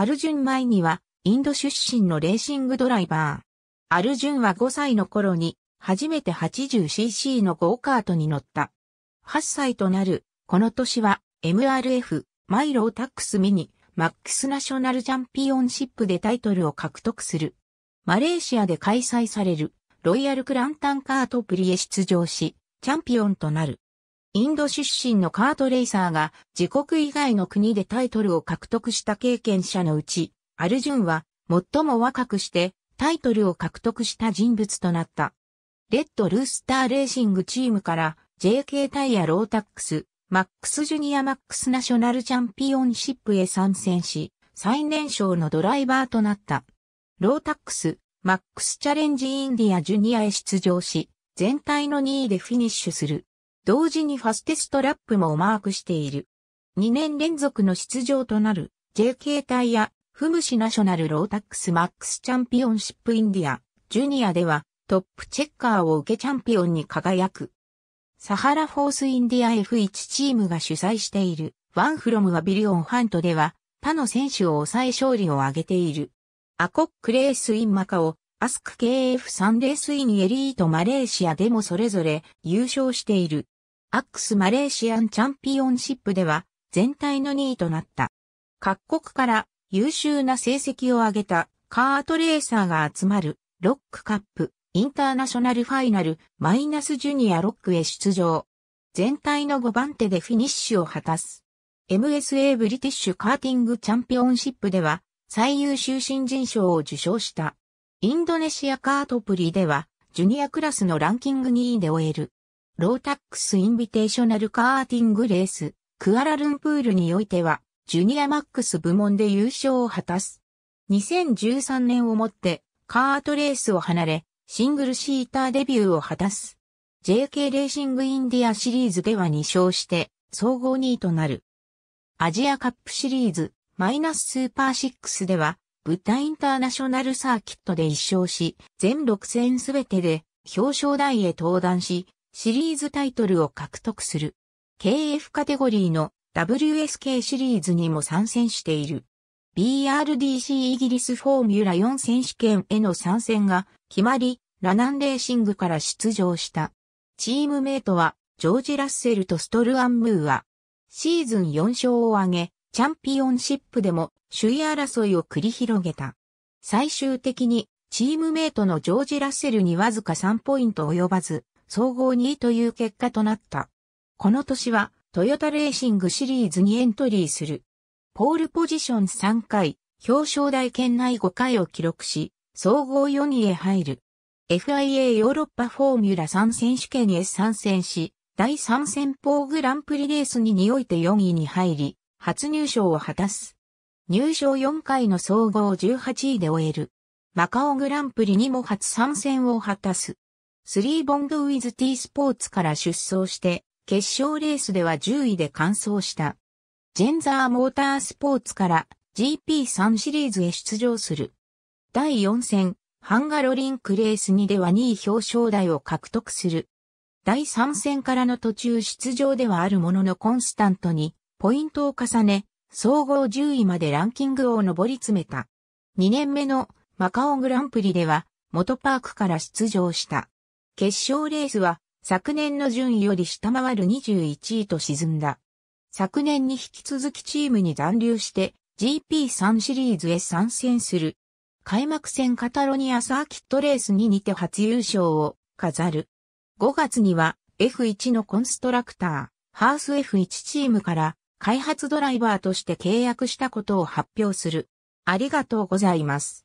アルジュン・前には、インド出身のレーシングドライバー。アルジュンは5歳の頃に、初めて 80cc のゴーカートに乗った。8歳となる、この年は、MRF、マイロータックスミニ、マックスナショナルチャンピオンシップでタイトルを獲得する。マレーシアで開催される、ロイヤルクランタンカートプリへ出場し、チャンピオンとなる。インド出身のカートレイサーが自国以外の国でタイトルを獲得した経験者のうち、アルジュンは最も若くしてタイトルを獲得した人物となった。レッドルースターレーシングチームから JK タイヤロータックス、マックスジュニアマックスナショナルチャンピオンシップへ参戦し、最年少のドライバーとなった。ロータックス、マックスチャレンジインディアジュニアへ出場し、全体の2位でフィニッシュする。同時にファステストラップもマークしている。2年連続の出場となる JK 隊やフムシナショナルロータックスマックスチャンピオンシップインディア、ジュニアではトップチェッカーを受けチャンピオンに輝く。サハラフォースインディア F1 チームが主催しているワンフロムはビリオンハントでは他の選手を抑え勝利を挙げている。アコックレースインマカオ、アスク KF3 レースインエリートマレーシアでもそれぞれ優勝している。アックスマレーシアンチャンピオンシップでは全体の2位となった。各国から優秀な成績を上げたカートレーサーが集まるロックカップインターナショナルファイナルマイナスジュニアロックへ出場。全体の5番手でフィニッシュを果たす。MSA ブリティッシュカーティングチャンピオンシップでは最優秀新人賞を受賞した。インドネシアカートプリではジュニアクラスのランキング2位で終える。ロータックスインビテーショナルカーティングレース、クアラルンプールにおいては、ジュニアマックス部門で優勝を果たす。2013年をもって、カートレースを離れ、シングルシーターデビューを果たす。JK レーシングインディアシリーズでは2勝して、総合2位となる。アジアカップシリーズ、マイナススーパー6では、ブッダインターナショナルサーキットで1勝し、全6戦すべてで表彰台へ登壇し、シリーズタイトルを獲得する。KF カテゴリーの WSK シリーズにも参戦している。BRDC イギリスフォーミュラ4選手権への参戦が決まり、ラナンレーシングから出場した。チームメイトはジョージ・ラッセルとストルアン・ムーア。シーズン4勝を挙げ、チャンピオンシップでも首位争いを繰り広げた。最終的にチームメイトのジョージ・ラッセルにわずか3ポイント及ばず、総合2位という結果となった。この年は、トヨタレーシングシリーズにエントリーする。ポールポジション3回、表彰台圏内5回を記録し、総合4位へ入る。FIA ヨーロッパフォーミュラ3選手権へ参戦し、第3戦法グランプリレースににおいて4位に入り、初入賞を果たす。入賞4回の総合18位で終える。マカオグランプリにも初参戦を果たす。スリーボングウィズ T スポーツから出走して、決勝レースでは10位で完走した。ジェンザーモータースポーツから GP3 シリーズへ出場する。第4戦、ハンガロリンクレース2では2位表彰台を獲得する。第3戦からの途中出場ではあるもののコンスタントにポイントを重ね、総合10位までランキングを上り詰めた。2年目のマカオグランプリでは元パークから出場した。決勝レースは昨年の順位より下回る21位と沈んだ。昨年に引き続きチームに残留して GP3 シリーズへ参戦する。開幕戦カタロニアサーキットレースに似て初優勝を飾る。5月には F1 のコンストラクター、ハース F1 チームから開発ドライバーとして契約したことを発表する。ありがとうございます。